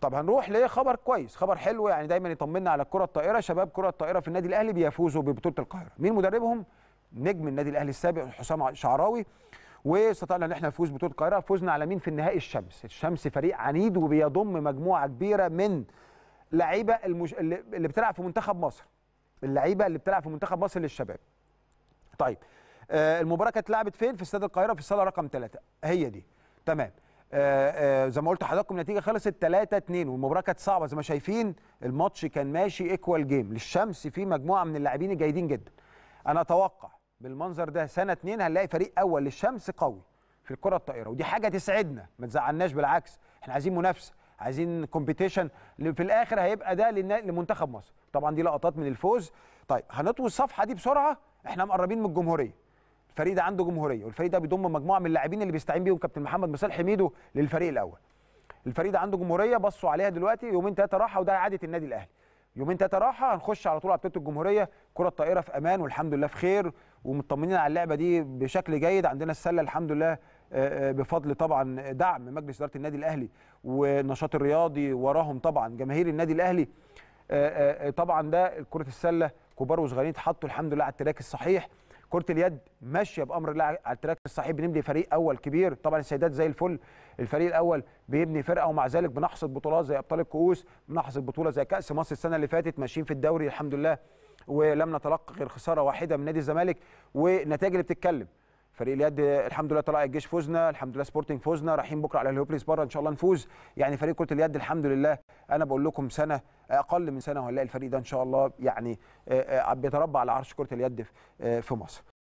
طب هنروح لخبر كويس خبر حلو يعني دايما يطمنا على الكره الطائره شباب كره الطائره في النادي الاهلي بيفوزوا ببطوله القاهره مين مدربهم نجم النادي الاهلي السابق حسام شعراوي واستطعنا ان احنا نفوز بطوله القاهره فوزنا على مين في النهائي الشمس الشمس فريق عنيد وبيضم مجموعه كبيره من لعيبه المش... اللي بتلعب في منتخب مصر اللعيبه اللي بتلعب في منتخب مصر للشباب طيب آه المباراه كانت اتلعبت فين في استاد القاهره في الصاله رقم 3 هي دي تمام آه، آه، زي ما قلت لحضراتكم النتيجه خلصت 3 2 والمباراه كانت صعبه زي ما شايفين الماتش كان ماشي ايكوال جيم للشمس في مجموعه من اللاعبين الجيدين جدا انا اتوقع بالمنظر ده سنه 2 هنلاقي فريق اول للشمس قوي في الكره الطائره ودي حاجه تسعدنا ما تزعلناش بالعكس احنا عايزين منافسه عايزين كومبيتيشن في الاخر هيبقى ده لمنتخب مصر طبعا دي لقطات من الفوز طيب هنطوي الصفحه دي بسرعه احنا مقربين من الجمهوريه الفريق ده عنده جمهوريه والفريق ده بيضم مجموعه من اللاعبين اللي بيستعين بيهم كابتن محمد مصالح حميدو للفريق الاول الفريق ده عنده جمهوريه بصوا عليها دلوقتي يومين ثلاثه راحه وده عاده النادي الاهلي يومين ثلاثه راحه هنخش على طول على بطوله الجمهوريه كره الطائره في امان والحمد لله في خير ومطمنين على اللعبه دي بشكل جيد عندنا السله الحمد لله آه، آه، بفضل طبعا دعم مجلس اداره النادي الاهلي والنشاط الرياضي وراهم طبعا جماهير النادي الاهلي آه، طبعا ده كره السله كبار وصغيرين اتحطوا الحمد لله على التراك الصحيح كره اليد ماشيه بامر الله على التراك الصحيح بنبني فريق اول كبير طبعا السيدات زي الفل الفريق الاول بيبني فرقه ومع ذلك بنحصد بطولات زي ابطال الكؤوس بنحصد بطوله زي كاس مصر السنه اللي فاتت ماشيين في الدوري الحمد لله ولم نتلقى غير خساره واحده من نادي الزمالك والنتائج اللي بتتكلم فريق اليد الحمد لله طلائع الجيش فوزنا الحمد لله سبورتنج فوزنا رايحين بكره على الهوبليس بره ان شاء الله نفوز يعني فريق كره اليد الحمد لله انا بقول لكم سنه اقل من سنه وهنلاقي الفريق ده ان شاء الله يعني آه، آه، بيتربع على عرش كره اليد آه، في مصر